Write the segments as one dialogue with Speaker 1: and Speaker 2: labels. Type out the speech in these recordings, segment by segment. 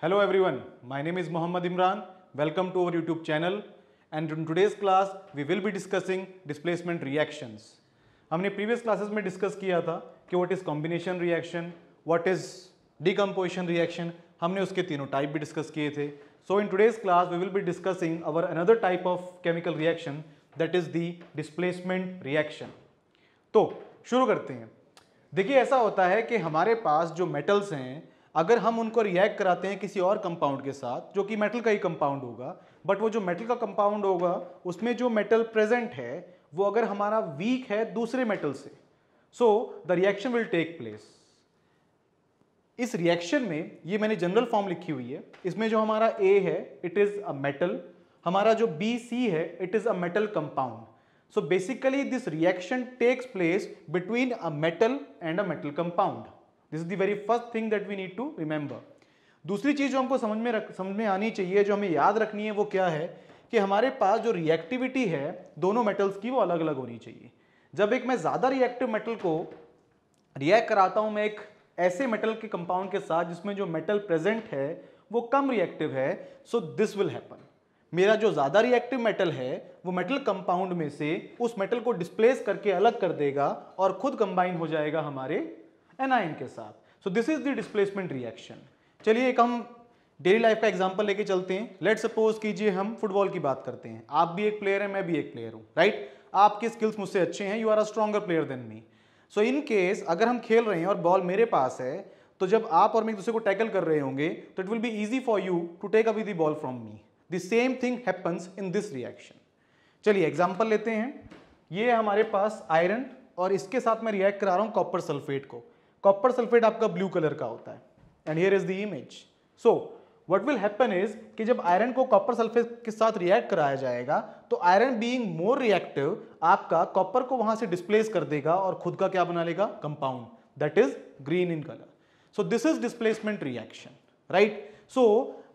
Speaker 1: Hello everyone, my name is Mohammad Imran. Welcome to our YouTube channel and in today's class we will be discussing displacement reactions. हमने previous classes में discuss किया था कि what is combination reaction, what is decomposition reaction, हमने उसके तीनों type भी discuss किए थे. So in today's class we will be discussing our another type of chemical reaction that is the displacement reaction. तो शुरू करते हैं देखिए ऐसा होता है कि हमारे पास जो metals हैं अगर हम उनको रिएक्ट कराते हैं किसी और कंपाउंड के साथ जो कि मेटल का ही कंपाउंड होगा बट वो जो मेटल का कंपाउंड होगा उसमें जो मेटल प्रेजेंट है वो अगर हमारा वीक है दूसरे मेटल से so the reaction will take place इस रिएक्शन में ये मैंने जनरल फॉर्म लिखी हुई है इसमें जो हमारा ए है इट इज़ अ मेटल हमारा जो बी सी है it is a metal compound so basically this reaction takes place between a metal and a metal compound this is the very first thing that we need to remember दूसरी चीज जो हमको समझ में रख समझ में आनी चाहिए जो हमें याद रखनी है वो क्या है कि हमारे पास जो रिएक्टिविटी है दोनों मेटल्स की वो अलग अलग होनी चाहिए जब एक मैं ज़्यादा रिएक्टिव मेटल को रिएक्ट कराता हूँ मैं एक ऐसे मेटल के कंपाउंड के साथ जिसमें जो मेटल प्रेजेंट है वो कम रिएक्टिव है सो दिस विल हैपन मेरा जो ज़्यादा रिएक्टिव मेटल है वो मेटल कंपाउंड में से उस मेटल को डिस्प्लेस करके अलग कर देगा और खुद कंबाइन हो जाएगा हमारे एनाइन के साथ so this is the displacement reaction चलिए एक हम डेली लाइफ का एग्जाम्पल लेके चलते हैं लेट सपोज कीजिए हम फुटबॉल की बात करते हैं आप भी एक प्लेयर हैं मैं भी एक प्लेयर हूँ राइट right? आपके स्किल्स मुझसे अच्छे हैं you are a stronger player than me so in case अगर हम खेल रहे हैं और बॉल मेरे पास है तो जब आप और मैं एक दूसरे को टैकल कर रहे होंगे तो it will be easy for you to take away the ball from me the same thing happens in this reaction चलिए एग्जाम्पल लेते हैं ये हमारे पास आयरन और इसके साथ मैं रिएक्ट करा रहा हूँ कॉपर सल्फेट को कॉपर सल्फेट आपका ब्लू कलर का होता है and here is the image so what will happen is कि जब आयरन को कॉपर सल्फेट के साथ रिएक्ट कराया जाएगा तो आयरन बीइंग मोर रिएक्टिव आपका कॉपर को वहां से डिस्प्लेस कर देगा और खुद का क्या बना लेगा compound that is green in colour so this is displacement reaction right so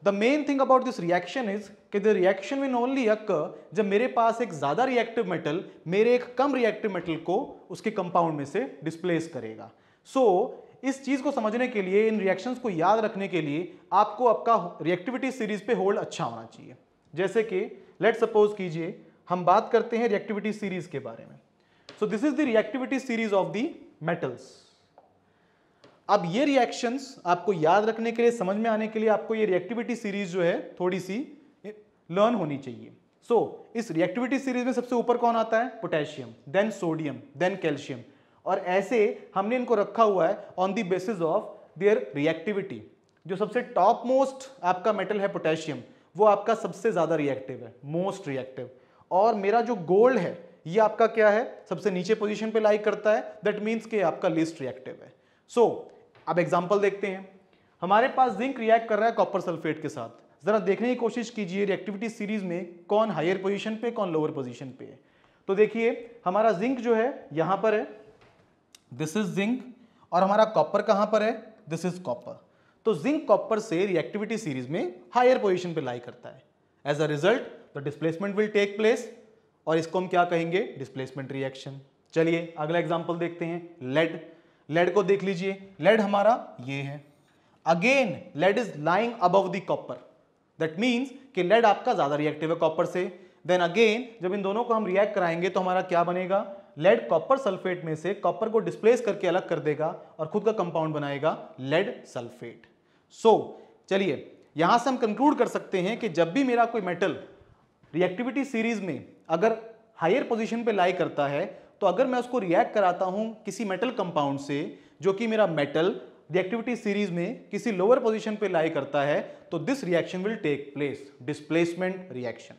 Speaker 1: the main thing about this reaction is कि द रिएक्शन विन ओनली अक जब मेरे पास एक ज्यादा रिएक्टिव मेटल मेरे एक कम रिएक्टिव मेटल को उसके कंपाउंड में से डिस्प्लेस करेगा सो so, इस चीज़ को समझने के लिए इन रिएक्शंस को याद रखने के लिए आपको आपका रिएक्टिविटी सीरीज पे होल्ड अच्छा होना चाहिए जैसे कि लेट सपोज कीजिए हम बात करते हैं रिएक्टिविटी सीरीज के बारे में so this is the reactivity series of the metals अब ये रिएक्शंस आपको याद रखने के लिए समझ में आने के लिए आपको ये रिएक्टिविटी सीरीज जो है थोड़ी सी लर्न होनी चाहिए सो so, इस रिएक्टिविटी सीरीज में सबसे ऊपर कौन आता है potassium then sodium then calcium और ऐसे हमने इनको रखा हुआ है on the basis of their reactivity जो सबसे टॉप मोस्ट आपका मेटल है पोटेशियम वो आपका सबसे ज़्यादा रिएक्टिव है मोस्ट रिएक्टिव और मेरा जो गोल्ड है ये आपका क्या है सबसे नीचे पोजीशन पे लाइक करता है दैट मीन्स कि आपका लिस्ट रिएक्टिव है सो so, अब एग्जांपल देखते हैं हमारे पास जिंक रिएक्ट कर रहा है कॉपर सल्फेट के साथ ज़रा देखने की कोशिश कीजिए रिएक्टिविटी सीरीज में कौन हायर पोजिशन पे कौन लोअर पोजिशन पे है तो देखिए हमारा जिंक जो है यहाँ पर है दिस इज जिंक और हमारा कॉपर कहां पर है दिस इज कॉपर तो जिंक कॉपर से रिएक्टिविटी सीरीज में हायर पोजिशन पर लाई करता है as a result the displacement will take place और इसको हम क्या कहेंगे डिस्प्लेसमेंट रिएक्शन चलिए अगला एग्जाम्पल देखते हैं लेड लेड को देख लीजिए लेड हमारा ये है again lead is lying above the copper that means कि लेड आपका ज़्यादा रिएक्टिव है कॉपर से देन अगेन जब इन दोनों को हम रिएक्ट कराएंगे तो हमारा क्या बनेगा लेड कॉपर सल्फेट में से कॉपर को डिस्प्लेस करके अलग कर देगा और खुद का कंपाउंड बनाएगा लेड सल्फेट सो चलिए यहां से हम कंक्लूड कर सकते हैं कि जब भी मेरा कोई मेटल रिएक्टिविटी सीरीज में अगर हायर पोजीशन पे लाई करता है तो अगर मैं उसको रिएक्ट कराता हूं किसी मेटल कंपाउंड से जो कि मेरा मेटल रिएक्टिविटी सीरीज में किसी लोअर पोजीशन पे लाई करता है तो this reaction will take place displacement reaction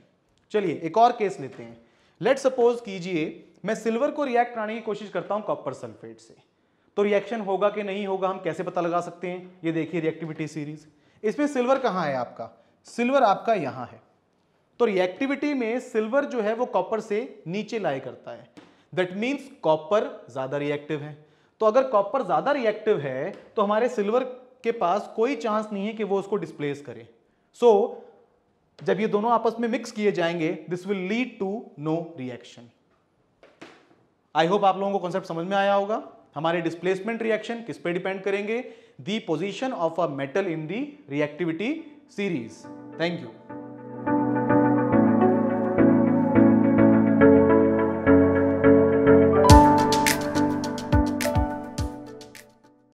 Speaker 1: चलिए एक और केस लेते हैं लेट सपोज कीजिए मैं सिल्वर को रिएक्ट कराने की कोशिश करता हूं कॉपर सल्फेट से तो रिएक्शन होगा कि नहीं होगा हम कैसे पता लगा सकते हैं ये देखिए रिएक्टिविटी सीरीज इसमें सिल्वर कहाँ है आपका सिल्वर आपका यहाँ है तो रिएक्टिविटी में सिल्वर जो है वो कॉपर से नीचे लाए करता है दैट मीन्स कॉपर ज़्यादा रिएक्टिव है तो अगर कॉपर ज़्यादा रिएक्टिव है तो हमारे सिल्वर के पास कोई चांस नहीं है कि वो उसको डिस्प्लेस करे सो so, जब ये दोनों आपस में मिक्स किए जाएंगे this will lead to no reaction I hope आप लोगों को कॉन्सेप्ट समझ में आया होगा हमारे डिस्प्लेसमेंट रिएक्शन किस पे डिपेंड करेंगे the position of a metal in the reactivity series thank you